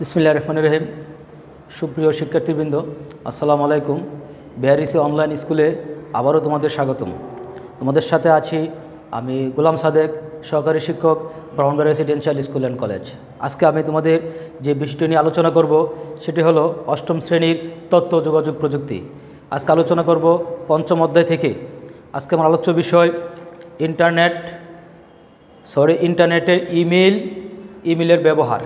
বিসমিল্লা রহমান রহিম সুপ্রিয় শিক্ষার্থীবৃন্দ আসসালামু আলাইকুম বিহারিসি অনলাইন স্কুলে আবারও তোমাদের স্বাগতম তোমাদের সাথে আছি আমি গোলাম সাদেক সহকারী শিক্ষক Brown residential school and college আজকে আমি তোমাদের যে বিষয়টি নিয়ে আলোচনা করব সেটি হলো অষ্টম শ্রেণীর তথ্য যোগাযোগ প্রযুক্তি আজকে আলোচনা করব পঞ্চম অধ্যায় থেকে আজকে আমার আলোচ্য বিষয় ইন্টারনেট সরি ইন্টারনেটের ইমেল ইমেলের ব্যবহার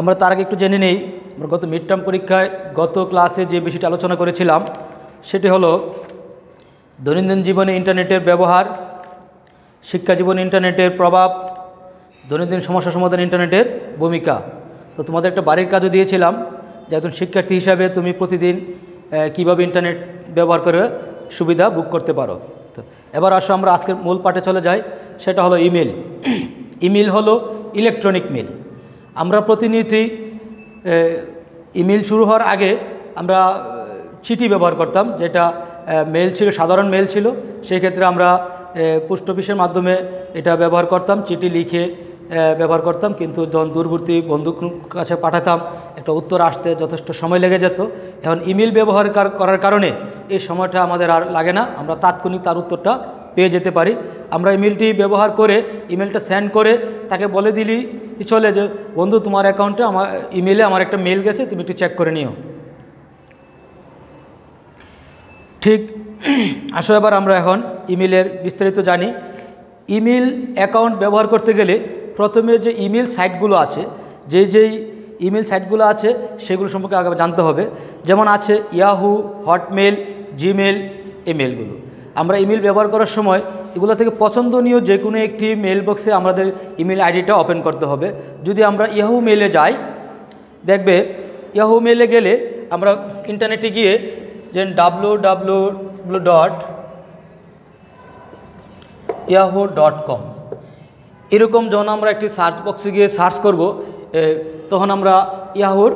আমরা তার আগে একটু জেনে নেই আমরা গত মিড টার্ম পরীক্ষায় গত ক্লাসে যে বিষয়টি আলোচনা করেছিলাম সেটি হলো দৈনন্দিন জীবনে ইন্টারনেটের ব্যবহার শিক্ষা জীবনে ইন্টারনেটের প্রভাব দৈনন্দিন সমস্যা সমাধান ইন্টারনেটের ভূমিকা তো তোমাদের একটা বাড়ির কাজও দিয়েছিলাম যে একজন শিক্ষার্থী হিসাবে তুমি প্রতিদিন কিভাবে ইন্টারনেট ব্যবহার করে সুবিধা বুক করতে পারো তো এবার আসো আমরা আজকের মূল পাঠে চলে যাই সেটা হলো ইমেল ইমেল হলো ইলেকট্রনিক মেল আমরা প্রতিনিয়তি ইমেল শুরু হওয়ার আগে আমরা চিঠি ব্যবহার করতাম যেটা মেল ছিল সাধারণ মেল ছিল সেই ক্ষেত্রে আমরা পোস্ট অফিসের মাধ্যমে এটা ব্যবহার করতাম চিঠি লিখে ব্যবহার করতাম কিন্তু যখন দূরবর্তী বন্ধুর কাছে পাঠাতাম একটা উত্তর আসতে যথেষ্ট সময় লেগে যেত এখন ইমেল ব্যবহার করার কারণে এই সময়টা আমাদের আর লাগে না আমরা তাৎক্ষণিক তার উত্তরটা পেয়ে যেতে পারি আমরা ইমেলটি ব্যবহার করে ইমেলটা সেন্ড করে তাকে বলে দিলি চলে যে বন্ধু তোমার অ্যাকাউন্টে আমার ইমেলে আমার একটা মেল গেছে তুমি একটু চেক করে নিও ঠিক আসো এবার আমরা এখন ইমেলের বিস্তারিত জানি ইমেল অ্যাকাউন্ট ব্যবহার করতে গেলে প্রথমে যে ইমেল সাইটগুলো আছে যে যেই ইমেল সাইটগুলো আছে সেগুলো সম্পর্কে আগে জানতে হবে যেমন আছে ইয়াহু হটমেল জিমেল ইমেলগুলো আমরা ইমেল ব্যবহার করার সময় এগুলো থেকে পছন্দনীয় যে কোনো একটি মেল বক্সে আমাদের ইমেল আইডিটা ওপেন করতে হবে যদি আমরা ইয়াহু মেলে যাই দেখবে ইয়াহু মেলে গেলে আমরা ইন্টারনেটে গিয়ে যে W W dot Yahoo dot com এরকম যখন আমরা একটি সার্চ বক্সে গিয়ে সার্চ করব তখন আমরা ইয়াহুর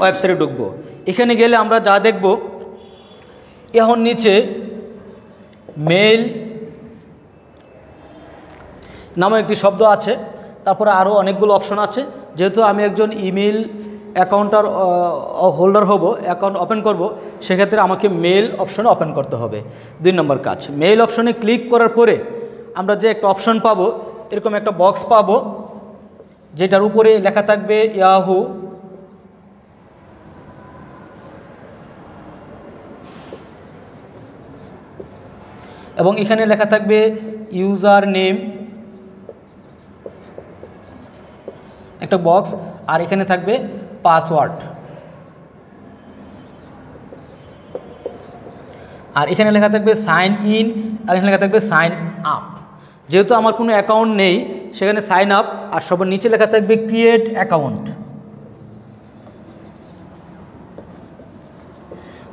ওয়েবসাইটে ঢুকব এখানে গেলে আমরা যা দেখব ইয়াহুর নিচে মেল নামও একটি শব্দ আছে তারপরে আরও অনেকগুলো অপশন আছে যেহেতু আমি একজন ইমেল অ্যাকাউন্টার হোল্ডার হব অ্যাকাউন্ট ওপেন করব সেক্ষেত্রে আমাকে মেল অপশন ওপেন করতে হবে দুই নম্বর কাজ মেল অপশনে ক্লিক করার পরে আমরা যে একটা অপশন পাব এরকম একটা বক্স পাবো যেটার উপরে লেখা থাকবে ইয়াহু এবং এখানে লেখা থাকবে ইউজার নেম একটা বক্স আর এখানে থাকবে পাসওয়ার্ড আর এখানে লেখা থাকবে সাইন ইন আর এখানে লেখা থাকবে সাইন আপ যেহেতু আমার কোনো অ্যাকাউন্ট নেই সেখানে সাইন আপ আর সবার নিচে লেখা থাকবে ক্রিয়েট অ্যাকাউন্ট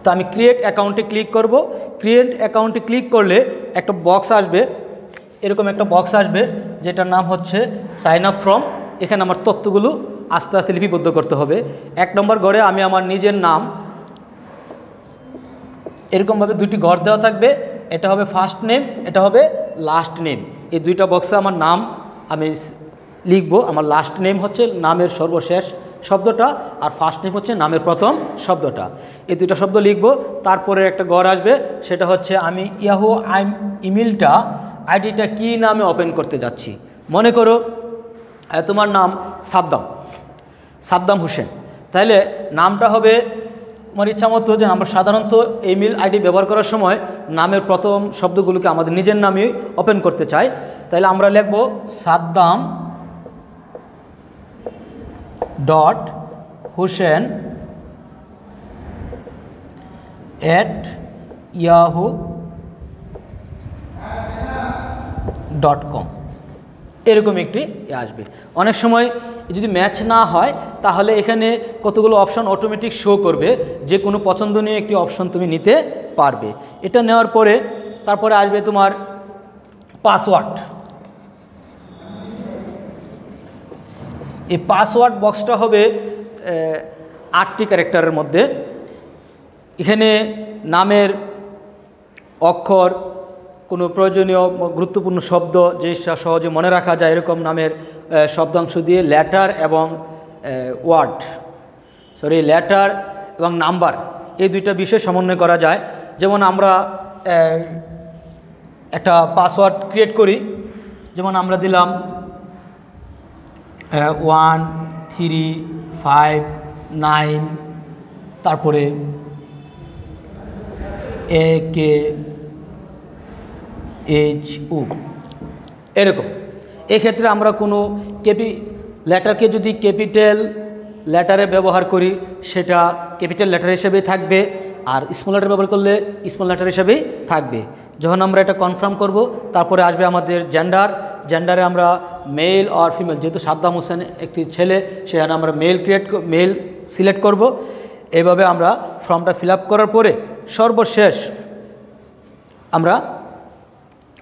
তো আমি ক্রিয়েট অ্যাকাউন্টে ক্লিক করব ক্রিয়েট অ্যাকাউন্টে ক্লিক করলে একটা বক্স আসবে এরকম একটা বক্স আসবে যেটার নাম হচ্ছে সাইন আপ ফ্রম এখানে আমার তত্ত্বগুলো আস্তে আস্তে লিপিবদ্ধ করতে হবে এক নম্বর ঘরে আমি আমার নিজের নাম এরকমভাবে দুটি ঘর দেওয়া থাকবে এটা হবে ফার্স্ট নেম এটা হবে লাস্ট নেম এই দুইটা বক্সে আমার নাম আমি লিখব আমার লাস্ট নেম হচ্ছে নামের সর্বশেষ শব্দটা আর ফার্স্ট নেম হচ্ছে নামের প্রথম শব্দটা এই দুইটা শব্দ লিখব তারপরে একটা ঘর আসবে সেটা হচ্ছে আমি ইয়াহু আইম ইমেলটা আইডিটা কি নামে ওপেন করতে যাচ্ছি মনে করো আচ্ছা, তোমার নাম সাদ্দাম সাদ্দাম হোসেন তাহলে নামটা হবে তোমার ইচ্ছা মতো যে আমরা সাধারণত ইমেল আইডি ব্যবহার করার সময় নামের প্রথম শব্দগুলোকে আমাদের নিজের নামে ওপেন করতে চাই তাহলে আমরা লিখব Saddam dot Hossain at Yahoo dot com এরকম একটি আসবে অনেক সময় যদি ম্যাচ না হয় তাহলে এখানে কতগুলো অপশন অটোমেটিক শো করবে যে কোনো পছন্দনীয় একটি অপশন তুমি নিতে পারবে এটা নেওয়ার পরে তারপরে আসবে তোমার পাসওয়ার্ড এই পাসওয়ার্ড বক্সটা হবে আটটি ক্যারেক্টারের মধ্যে এখানে নামের অক্ষর কোনো প্রয়োজনীয় গুরুত্বপূর্ণ শব্দ যে সহজে মনে রাখা যায় এরকম নামের শব্দাংশ দিয়ে ল্যাটার এবং ওয়ার্ড সরি ল্যাটার এবং নাম্বার এই দুইটা বিষয় সমন্বয় করা যায় যেমন আমরা একটা পাসওয়ার্ড ক্রিয়েট করি যেমন আমরা দিলাম ওয়ান থ্রি ফাইভ নাইন তারপরে এ কে এইচ ও এরকম এক্ষেত্রে আমরা কোনো কেপি লেটারকে যদি ক্যাপিটাল লেটারে ব্যবহার করি সেটা ক্যাপিটাল লেটার হিসেবে থাকবে আর স্মল লেটার ব্যবহার করলে স্মল লেটার হিসেবেই থাকবে যখন আমরা এটা কনফার্ম করব তারপরে আসবে আমাদের জেন্ডার জেন্ডারে আমরা মেল আর ফিমেল যেহেতু সাদ্দাম হোসেন একটি ছেলে সেখানে আমরা মেল ক্রিয়েট মেল সিলেক্ট করব এভাবে আমরা ফর্মটা ফিল করার পরে সর্বশেষ আমরা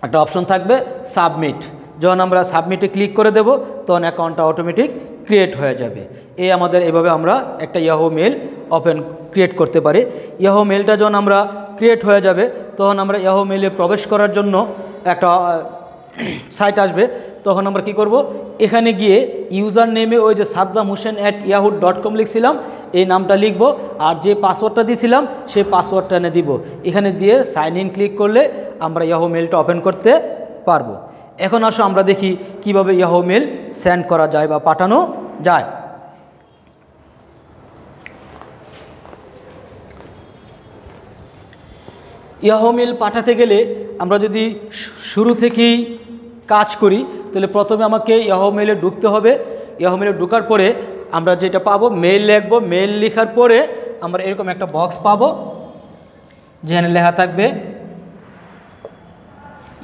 একটা অপশন থাকবে সাবমিট যখন আমরা সাবমিটে ক্লিক করে দেব তখন অ্যাকাউন্টটা অটোমেটিক ক্রিয়েট হয়ে যাবে এ আমাদের এভাবে আমরা একটা ইয়াহো মেল ওপেন ক্রিয়েট করতে পারি ইয়াহো মেলটা যখন আমরা ক্রিয়েট হয়ে যাবে তখন আমরা ইয়াহো মেলে প্রবেশ করার জন্য একটা সাইট আসবে তখন আমরা কি করব এখানে গিয়ে ইউজার নেমে ওই যে Saddam Hossain at Yahoo dot com লিখছিলাম এই নামটা লিখব আর যে পাসওয়ার্ডটা দিয়েছিলাম সেই পাসওয়ার্ডটা এনে দিব এখানে দিয়ে সাইন ইন ক্লিক করলে আমরা ইয়াহো মেলটা ওপেন করতে পারবো এখন আসো আমরা দেখি কিভাবে ইয়াহো মেল সেন্ড করা যায় বা পাঠানো যায় ইয়াহো মেল পাঠাতে গেলে আমরা যদি শুরু থেকেই কাজ করি তাহলে প্রথমে আমাকে ইয়াহো মেলে ঢুকতে হবে ইয়াহো মেলে ঢুকার পরে আমরা যেটা পাবো মেল লিখবো মেল লেখার পরে আমরা এরকম একটা বক্স পাবো যেখানে লেখা থাকবে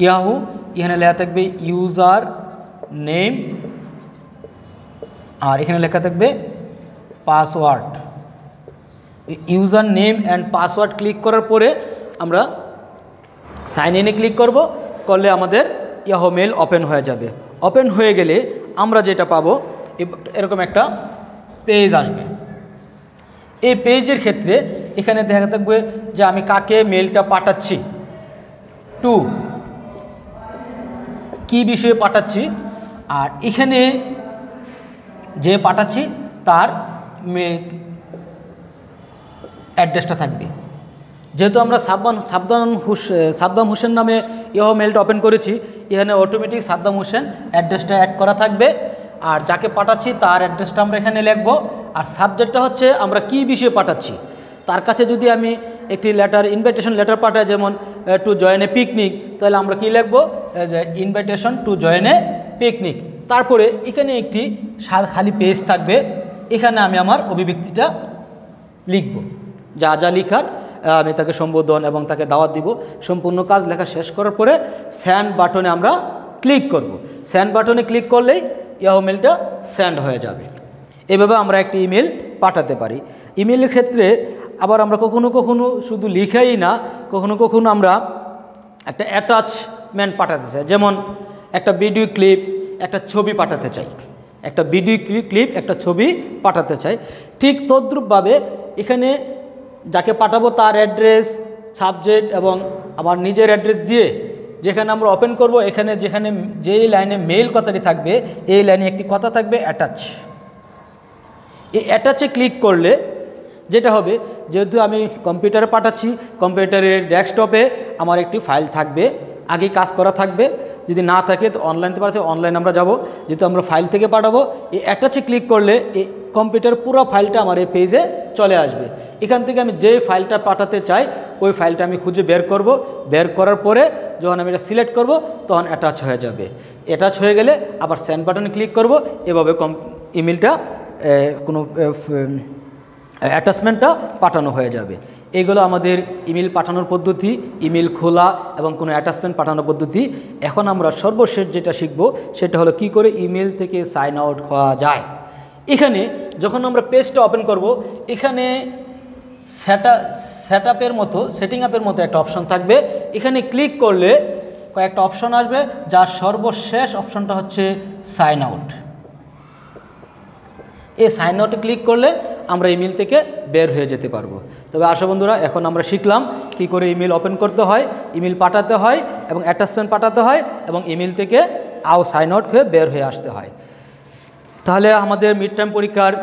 ইয়াহু এখানে লেখা থাকবে ইউজার নেম আর এখানে লেখা থাকবে password user name and password click করার পরে আমরা সাইন ইনে ক্লিক করব করলে আমাদের ইয়াহো মেল ওপেন হয়ে যাবে ওপেন হয়ে গেলে আমরা যেটা পাবো এরকম একটা পেজ আসবে এই পেজের ক্ষেত্রে এখানে দেখা থাকবে যে আমি কাকে মেলটা পাঠাচ্ছি টু কি বিষয়ে পাঠাচ্ছি আর এখানে যে পাঠাচ্ছি তার অ্যাড্রেসটা থাকবে যেহেতু আমরা সাবান সাবধান হুস সাদ্দাম হোসেন নামে ইহ মেলটা ওপেন করেছি এখানে অটোমেটিক সাদ্দাম হোসেন অ্যাড্রেসটা অ্যাড করা থাকবে আর যাকে পাঠাচ্ছি তার অ্যাড্রেসটা আমরা এখানে লিখব আর সাবজেক্টটা হচ্ছে আমরা কি বিষয়ে পাঠাচ্ছি তার কাছে যদি আমি একটি লেটার ইনভাইটেশন লেটার পাঠায় যেমন টু জয়েন এ পিকনিক তাহলে আমরা কি লিখবো যে invitation to join a picnic তারপরে এখানে একটি খালি পেজ থাকবে এখানে আমি আমার অভিব্যক্তিটা লিখব যা যা লিখার আমি তাকে সম্বোধন এবং তাকে দাওয়াত দিব সম্পূর্ণ কাজ লেখা শেষ করার পরে স্যান্ড বাটনে আমরা ক্লিক করব। স্যান্ড বাটনে ক্লিক করলেই ইয়াহো মেলটা স্যান্ড হয়ে যাবে এভাবে আমরা একটি ইমেল পাঠাতে পারি ইমেলের ক্ষেত্রে আবার আমরা কখনো কখনো শুধু লিখাই না কখনো কখনো আমরা একটা অ্যাটাচমেন্ট পাঠাতে চাই যেমন একটা ভিডিও ক্লিপ একটা ছবি পাঠাতে চাই একটা ভিডিও ক্লিপ একটা ছবি পাঠাতে চাই ঠিক তদ্রূপভাবে এখানে যাকে পাঠাবো তার অ্যাড্রেস সাবজেক্ট এবং আমার নিজের অ্যাড্রেস দিয়ে যেখানে আমরা ওপেন করব এখানে যেখানে যেই লাইনে মেইল কথাটি থাকবে এই লাইনে একটি কথা থাকবে অ্যাটাচ এই অ্যাটাচে ক্লিক করলে যেটা হবে যেহেতু আমি কম্পিউটারে পাঠাচ্ছি কম্পিউটারের ডেস্কটপে আমার একটি ফাইল থাকবে আগে কাজ করা থাকবে যদি না থাকে তো অনলাইনতে পাঠাচ্ছি অনলাইন আমরা যাব যেহেতু আমরা ফাইল থেকে পাঠাবো এই অ্যাটাচে ক্লিক করলে এই কম্পিউটার পুরো ফাইলটা আমার এই পেজে চলে আসবে এখান থেকে আমি যে ফাইলটা পাঠাতে চাই ওই ফাইলটা আমি খুঁজে বের করব বের করার পরে যখন আমি এটা সিলেক্ট করব তখন অ্যাটাচ হয়ে যাবে অ্যাটাচ হয়ে গেলে আবার স্যান্ড বাটনে ক্লিক করব এভাবে কম ইমেলটা কোনো অ্যাটাচমেন্টটা পাঠানো হয়ে যাবে এগুলো আমাদের ইমেল পাঠানোর পদ্ধতি ইমেল খোলা এবং কোনো অ্যাটাচমেন্ট পাঠানোর পদ্ধতি এখন আমরা সর্বশেষ যেটা শিখব সেটা হলো কি করে ইমেল থেকে সাইন আউট হওয়া যায় এখানে যখন আমরা পেজটা ওপেন করব এখানে সেটা সেট আপের মতো সেটিং আপের মতো একটা অপশন থাকবে এখানে ক্লিক করলে কয়েকটা অপশন আসবে যার সর্বশেষ অপশনটা হচ্ছে সাইন আউট এই সাইন আউটে ক্লিক করলে আমরা ইমেল থেকে বের হয়ে যেতে পারবো তবে আশা বন্ধুরা এখন আমরা শিখলাম কি করে ইমেল ওপেন করতে হয় ইমেল পাঠাতে হয় এবং অ্যাটাচমেন্ট পাঠাতে হয় এবং ইমেল থেকে আও সাইন আউট হয়ে বের হয়ে আসতে হয় তাহলে আমাদের মিড টাইম পরীক্ষার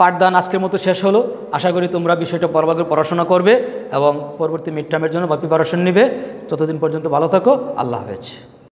পাঠদান আজকের মতো শেষ হলো আশা করি তোমরা বিষয়টা পরবাগে পড়াশোনা করবে এবং পরবর্তী মিড টার্মের জন্য বা প্রিপারেশন নেবে ততদিন পর্যন্ত ভালো থাকো আল্লাহ হাফেজ